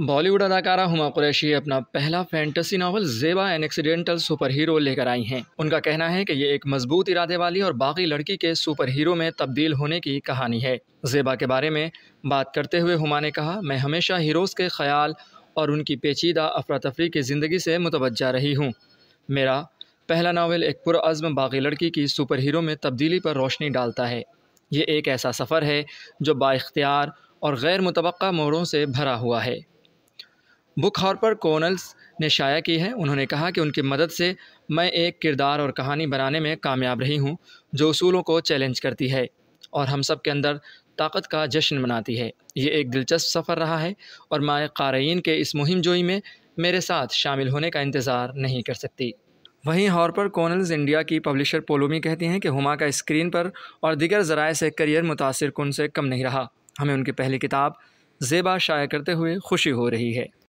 बॉलीवुड अदाकारा हुमा कुरैशी अपना पहला fantasy novel Zeba an accidental superhero लेकर आई हैं उनका कहना है कि ये एक मजबूत इरादे वाली और बाकी लड़की के सुपर हीरो में तब्दील होने की कहानी है जेबा के बारे में बात करते हुए हुमा ने कहा मैं हमेशा हीरोज़ के ख्याल और उनकी पेचीदा अफरा तफरी की ज़िंदगी से मुतवजा रही हूँ मेरा पहला नावल एक पुरज़म बागी लड़की की सुपर हीरो में तब्दीली पर रोशनी डालता है ये एक ऐसा सफ़र है जो बाख्तियार और गैर मुतव मोड़ों से भरा हुआ है बुक हॉर्पर कोनल्स ने शाया की है उन्होंने कहा कि उनकी मदद से मैं एक किरदार और कहानी बनाने में कामयाब रही हूँ जो असूलों को चैलेंज करती है और हम सब के अंदर ताकत का जश्न मनाती है ये एक दिलचस्प सफ़र रहा है और मैं क़ारीन के इस मुहिम जोई में मेरे साथ शामिल होने का इंतज़ार नहीं कर सकती वहीं हॉर्पर कोनल्स इंडिया की पब्लिशर पोलोमी कहती हैं कि हुमा का स्क्रीन पर और दिगर ज़राए से करियर मुतासर कन से कम नहीं रहा हमें उनकी पहली किताब जेबा शाया करते हुए खुशी हो रही है